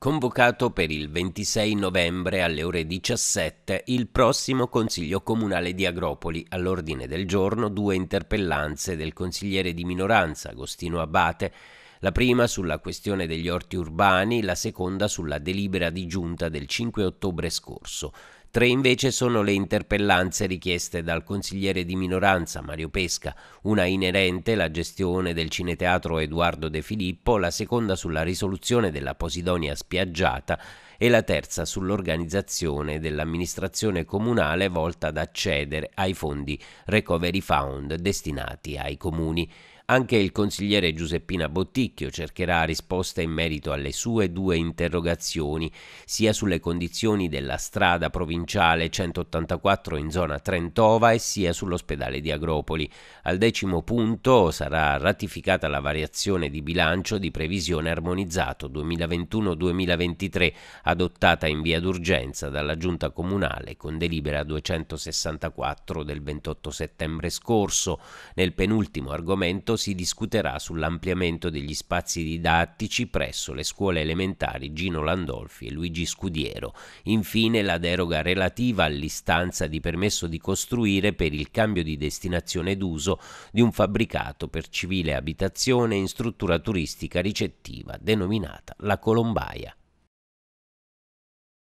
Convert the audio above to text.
convocato per il 26 novembre alle ore 17 il prossimo Consiglio Comunale di Agropoli, all'ordine del giorno due interpellanze del consigliere di minoranza Agostino Abate, la prima sulla questione degli orti urbani, la seconda sulla delibera di giunta del 5 ottobre scorso Tre invece sono le interpellanze richieste dal consigliere di minoranza Mario Pesca, una inerente alla gestione del cineteatro Edoardo De Filippo, la seconda sulla risoluzione della Posidonia spiaggiata e la terza sull'organizzazione dell'amministrazione comunale volta ad accedere ai fondi Recovery Fund destinati ai comuni. Anche il consigliere Giuseppina Botticchio cercherà risposte in merito alle sue due interrogazioni, sia sulle condizioni della strada provinciale provinciale 184 in zona Trentova e sia sull'ospedale di Agropoli. Al decimo punto sarà ratificata la variazione di bilancio di previsione armonizzato 2021-2023 adottata in via d'urgenza dalla Giunta Comunale con delibera 264 del 28 settembre scorso. Nel penultimo argomento si discuterà sull'ampliamento degli spazi didattici presso le scuole elementari Gino Landolfi e Luigi Scudiero. Infine la deroga relativa all'istanza di permesso di costruire per il cambio di destinazione d'uso di un fabbricato per civile abitazione in struttura turistica ricettiva denominata La Colombaia.